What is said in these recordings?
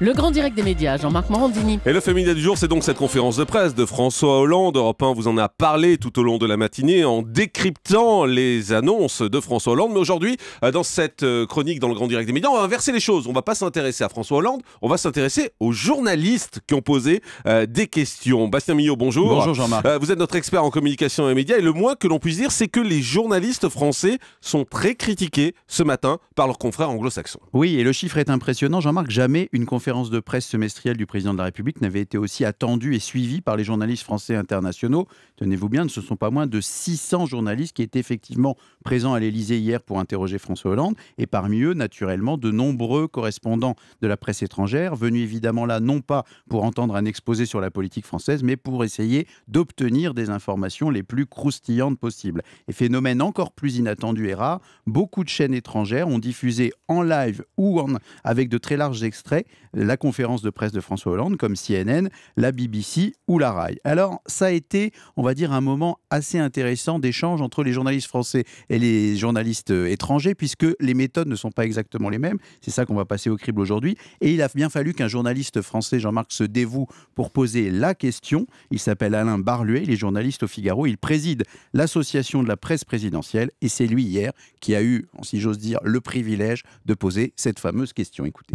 Le grand direct des médias, Jean-Marc Morandini. Et le féminin du jour, c'est donc cette conférence de presse de François Hollande. Europe 1 vous en a parlé tout au long de la matinée en décryptant les annonces de François Hollande. Mais aujourd'hui, euh, dans cette euh, chronique dans le grand direct des médias, on va inverser les choses. On va pas s'intéresser à François Hollande, on va s'intéresser aux journalistes qui ont posé euh, des questions. Bastien Millot, bonjour. Bonjour Jean-Marc. Vous êtes notre expert en communication et médias et le moins que l'on puisse dire, c'est que les journalistes français sont très critiqués ce matin par leurs confrères anglo-saxons. Oui, et le chiffre est impressionnant, Jean-Marc jamais une conférence de presse semestrielle du président de la République n'avait été aussi attendue et suivie par les journalistes français internationaux. Tenez-vous bien, ce ne sont pas moins de 600 journalistes qui étaient effectivement présents à l'Élysée hier pour interroger François Hollande, et parmi eux, naturellement, de nombreux correspondants de la presse étrangère, venus évidemment là non pas pour entendre un exposé sur la politique française, mais pour essayer d'obtenir des informations les plus croustillantes possibles. Et phénomène encore plus inattendu et rare, beaucoup de chaînes étrangères ont diffusé en live ou en, avec de très larges extraits, la conférence de presse de François Hollande, comme CNN, la BBC ou la RAI. Alors, ça a été, on va dire, un moment assez intéressant d'échange entre les journalistes français et les journalistes euh, étrangers, puisque les méthodes ne sont pas exactement les mêmes. C'est ça qu'on va passer au crible aujourd'hui. Et il a bien fallu qu'un journaliste français, Jean-Marc, se dévoue pour poser la question. Il s'appelle Alain Barluet, il est journaliste au Figaro. Il préside l'association de la presse présidentielle et c'est lui hier qui a eu, si j'ose dire, le privilège de poser cette fameuse question. Écoutez.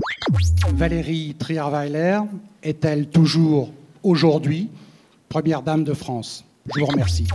Valérie Trierweiler est-elle toujours aujourd'hui Première Dame de France je vous remercie.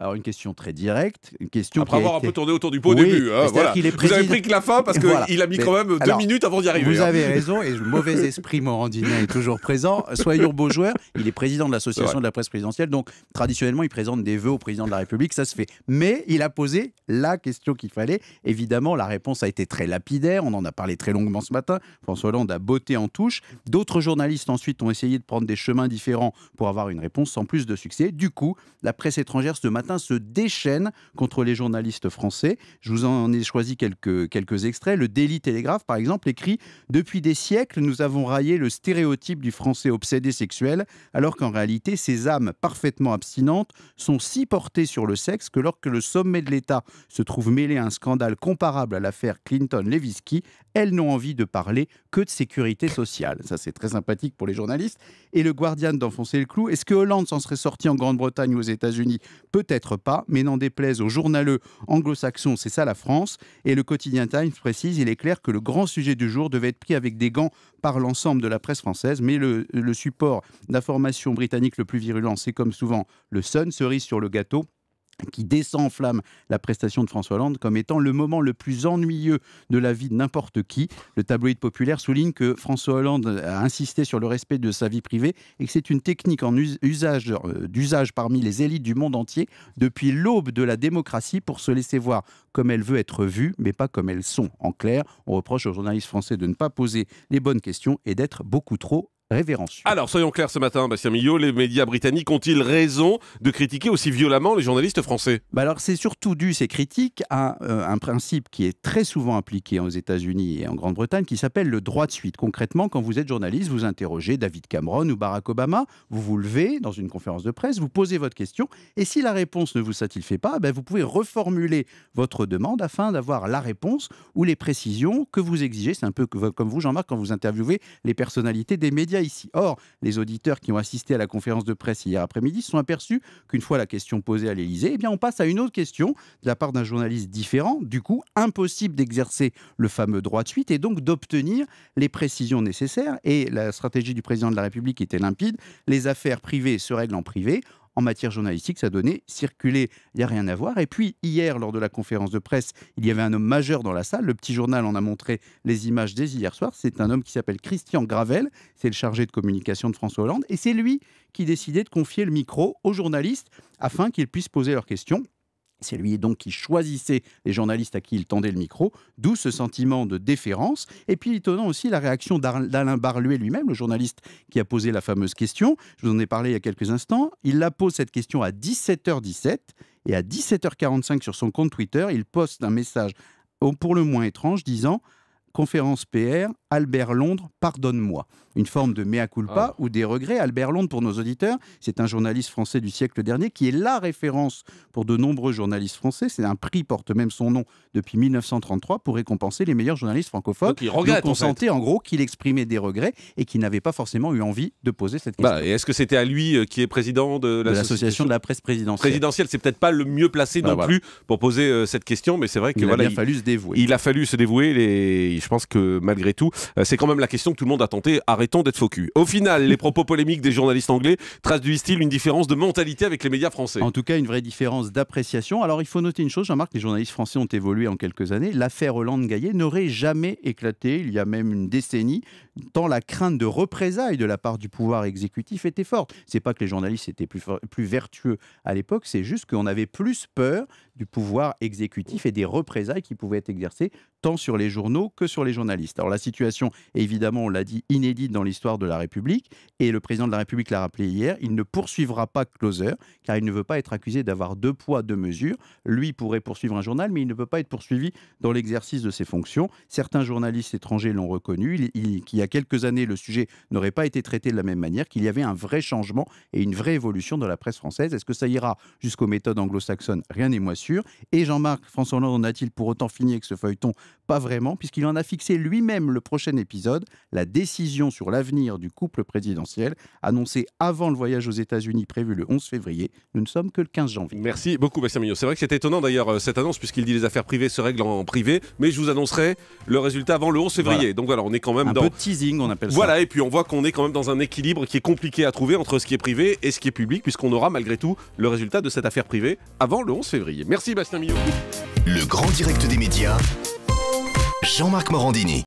Alors une question très directe, une question après avoir un peu tourné autour du pot au début. Hein, Vous avez pris que la fin parce qu'il il a mis quand même deux minutes avant d'y arriver. Vous hein. avez raison et le mauvais esprit morandinien est toujours présent. Soyons beaux joueurs. Il est président de l'association de la presse présidentielle, donc traditionnellement il présente des vœux au président de la République, ça se fait. Mais il a posé la question qu'il fallait. Évidemment, la réponse a été très lapidaire. On en a parlé très longuement ce matin. François Hollande a botté en touche. D'autres journalistes ensuite ont essayé de prendre des chemins différents pour avoir une réponse sans plus de succès. Du coup, la presse étrangère ce matin se déchaîne contre les journalistes français. Je vous en ai choisi quelques, quelques extraits. Le Daily Telegraph, par exemple, écrit Depuis des siècles, nous avons raillé le stéréotype du français obsédé sexuel, alors qu'en réalité, ces âmes parfaitement abstinentes sont si portées sur le sexe que lorsque le sommet de l'État se trouve mêlé à un scandale comparable à l'affaire Clinton-Levisky, elles n'ont envie de parler que de sécurité sociale. Ça, c'est très sympathique pour les journalistes. Et le Guardian d'enfoncer le clou. Est-ce que Hollande s'en serait sorti en Grande-Bretagne ou aux États-Unis Peut-être pas, mais n'en déplaise aux journaleux anglo-saxons, c'est ça la France. Et le quotidien Times précise, il est clair que le grand sujet du jour devait être pris avec des gants par l'ensemble de la presse française, mais le, le support d'information britannique le plus virulent, c'est comme souvent le Sun, cerise sur le gâteau qui descend en flamme la prestation de François Hollande comme étant le moment le plus ennuyeux de la vie de n'importe qui. Le tabloïd populaire souligne que François Hollande a insisté sur le respect de sa vie privée et que c'est une technique en usage euh, d'usage parmi les élites du monde entier depuis l'aube de la démocratie pour se laisser voir comme elle veut être vue, mais pas comme elles sont. En clair, on reproche aux journalistes français de ne pas poser les bonnes questions et d'être beaucoup trop alors, soyons clairs ce matin, Bastien Millot, les médias britanniques ont-ils raison de critiquer aussi violemment les journalistes français bah Alors, c'est surtout dû, ces critiques, à euh, un principe qui est très souvent appliqué aux États-Unis et en Grande-Bretagne, qui s'appelle le droit de suite. Concrètement, quand vous êtes journaliste, vous interrogez David Cameron ou Barack Obama, vous vous levez dans une conférence de presse, vous posez votre question, et si la réponse ne vous satisfait pas, bah, vous pouvez reformuler votre demande afin d'avoir la réponse ou les précisions que vous exigez. C'est un peu comme vous, Jean-Marc, quand vous interviewez les personnalités des médias ici. Or, les auditeurs qui ont assisté à la conférence de presse hier après-midi se sont aperçus qu'une fois la question posée à l'Élysée, eh bien, on passe à une autre question de la part d'un journaliste différent. Du coup, impossible d'exercer le fameux droit de suite et donc d'obtenir les précisions nécessaires. Et la stratégie du président de la République était limpide. Les affaires privées se règlent en privé en matière journalistique, ça donnait circuler, il n'y a rien à voir. Et puis hier, lors de la conférence de presse, il y avait un homme majeur dans la salle, le petit journal en a montré les images dès hier soir, c'est un homme qui s'appelle Christian Gravel, c'est le chargé de communication de François Hollande, et c'est lui qui décidait de confier le micro aux journalistes afin qu'ils puissent poser leurs questions. C'est lui donc qui choisissait les journalistes à qui il tendait le micro, d'où ce sentiment de déférence. Et puis étonnant aussi la réaction d'Alain Barluet lui-même, le journaliste qui a posé la fameuse question. Je vous en ai parlé il y a quelques instants. Il la pose cette question à 17h17 et à 17h45 sur son compte Twitter, il poste un message pour le moins étrange disant Conférence PR, Albert Londres, pardonne-moi. Une forme de mea culpa ah. ou des regrets. Albert Londres, pour nos auditeurs, c'est un journaliste français du siècle dernier qui est la référence pour de nombreux journalistes français. C'est un prix porte même son nom depuis 1933 pour récompenser les meilleurs journalistes francophones. Donc, il regrette, en gros qu'il exprimait des regrets et qu'il n'avait pas forcément eu envie de poser cette bah, question. est-ce que c'était à lui euh, qui est président de l'association de, la presse présidentielle Présidentielle, c'est peut-être pas le mieux placé bah, non plus pour poser euh, cette question, mais c'est vrai que il a fallu se dévouer. Il a fallu se dévouer et je pense que malgré tout, euh, c'est quand même la question que tout le monde a tenté. Arrêtons d'être focus. Au final, les propos polémiques des journalistes anglais traduisent-ils une différence de mentalité avec les médias français En tout cas, une vraie différence d'appréciation. Alors, il faut noter une chose, Jean-Marc, les journalistes français ont évolué en quelques années. L'affaire Hollande-Gaillet n'aurait jamais éclaté, il y a même une décennie, tant la crainte de représailles de la part du pouvoir exécutif était forte. C'est pas que les journalistes étaient plus, plus vertueux à l'époque, c'est juste qu'on avait plus peur du pouvoir exécutif et des représailles qui pouvaient être exercées tant sur les journaux que sur les journalistes. Alors la situation évidemment, on l'a dit, inédite dans l'histoire de la République et le président de la République l'a rappelé hier, il ne poursuivra pas Closer car il ne veut pas être accusé d'avoir deux poids, deux mesures. Lui pourrait poursuivre un journal mais il ne peut pas être poursuivi dans l'exercice de ses fonctions. Certains journalistes étrangers l'ont reconnu, il, qui a quelques années, le sujet n'aurait pas été traité de la même manière, qu'il y avait un vrai changement et une vraie évolution dans la presse française. Est-ce que ça ira jusqu'aux méthodes anglo-saxonnes Rien n'est moins sûr. Et Jean-Marc François Hollande en a-t-il pour autant fini avec ce feuilleton Pas vraiment, puisqu'il en a fixé lui-même le prochain épisode, la décision sur l'avenir du couple présidentiel, annoncée avant le voyage aux États-Unis prévu le 11 février. Nous ne sommes que le 15 janvier. Merci beaucoup, Bastien Mignot. C'est vrai que c'est étonnant d'ailleurs euh, cette annonce, puisqu'il dit les affaires privées se règlent en privé, mais je vous annoncerai le résultat avant le 11 février. Donc voilà, on est quand même dans, voilà, et puis on voit qu'on est quand même dans un équilibre qui est compliqué à trouver entre ce qui est privé et ce qui est public, puisqu'on aura malgré tout le résultat de cette affaire privée avant le 11 février. Merci Bastien Millot. Le grand direct des médias, Jean-Marc Morandini.